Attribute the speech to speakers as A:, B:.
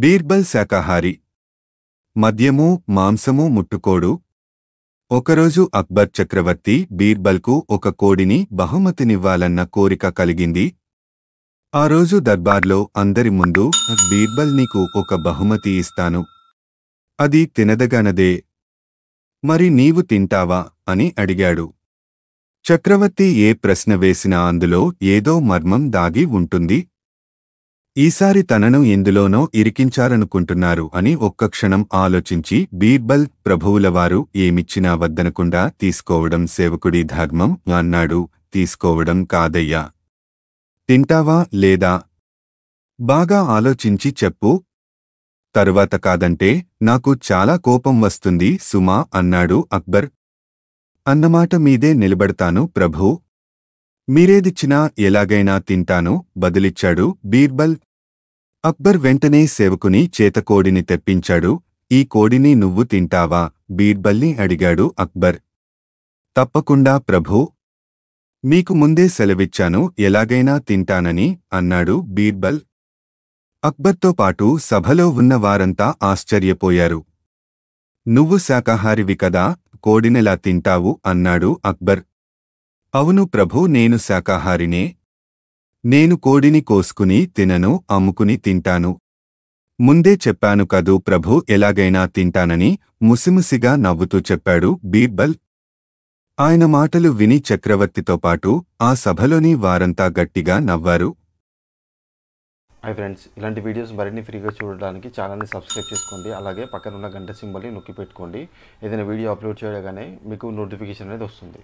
A: బీర్బల్ శాకాహారి మద్యము మాంసము ముట్టుకోడు ఒకరోజు అక్బర్ చక్రవర్తి బీర్బల్కు ఒక కోడిని బహుమతినివ్వాలన్న కోరిక కలిగింది ఆ రోజు దర్బార్లో అందరి ముందు బీర్బల్ నీకు ఒక బహుమతి ఇస్తాను అది తినదగనదే మరి నీవు తింటావా అని అడిగాడు చక్రవర్తి ఏ ప్రశ్న వేసినా అందులో ఏదో మర్మం దాగి ఉంటుంది ఈసారి తనను ఎందులోనో ఇరికించారనుకుంటున్నారు అని ఒక్క క్షణం ఆలోచించి బీర్బల్ ప్రభువులవారు ఏమిచ్చినా వద్దనకుండా తీసుకోవడం సేవకుడి ధర్మం అన్నాడు తీసుకోవడం కాదయ్యా తింటావా లేదా బాగా ఆలోచించి చెప్పు తరువాత కాదంటే నాకు చాలా కోపం వస్తుంది సుమా అన్నాడు అక్బర్ అన్నమాట మీదే నిలబడతాను ప్రభూ మీరేదిచ్చినా ఎలాగైనా తింటాను బదిలిచ్చాడు బీర్బల్ అక్బర్ వెంటనే సేవకుని చేత కోడిని తెప్పించాడు ఈ కోడిని నువ్వు తింటావా బీర్బల్ని అడిగాడు అక్బర్ తప్పకుండా ప్రభూ మీకు ముందే సెలవిచ్చాను ఎలాగైనా తింటానని అన్నాడు బీర్బల్ అక్బర్తో పాటు సభలో ఉన్న వారంతా ఆశ్చర్యపోయారు నువ్వు శాకాహారివి కదా కోడినెలా తింటావు అన్నాడు అక్బర్ అవును ప్రభూ నేను శాకాహారినే నేను కోడిని కోసుకుని తినను అమ్ముకుని తింటాను ముందే చెప్పాను కదూ ప్రభు ఎలాగైనా తింటానని ముసిముసిగా నవ్వుతూ చెప్పాడు బీర్బల్ ఆయన మాటలు విని చక్రవర్తితో పాటు ఆ సభలోని వారంతా గట్టిగా నవ్వారు
B: హాయ్ ఫ్రెండ్స్ ఇలాంటి వీడియోస్ మరిన్ని ఫ్రీగా చూడడానికి ఛానల్ని సబ్స్క్రైబ్ చేసుకోండి అలాగే పక్కనున్న గంట సింబల్ని నొక్కి పెట్టుకోండి ఏదైనా వీడియో అప్లోడ్ చేయగానే మీకు నోటిఫికేషన్ అనేది వస్తుంది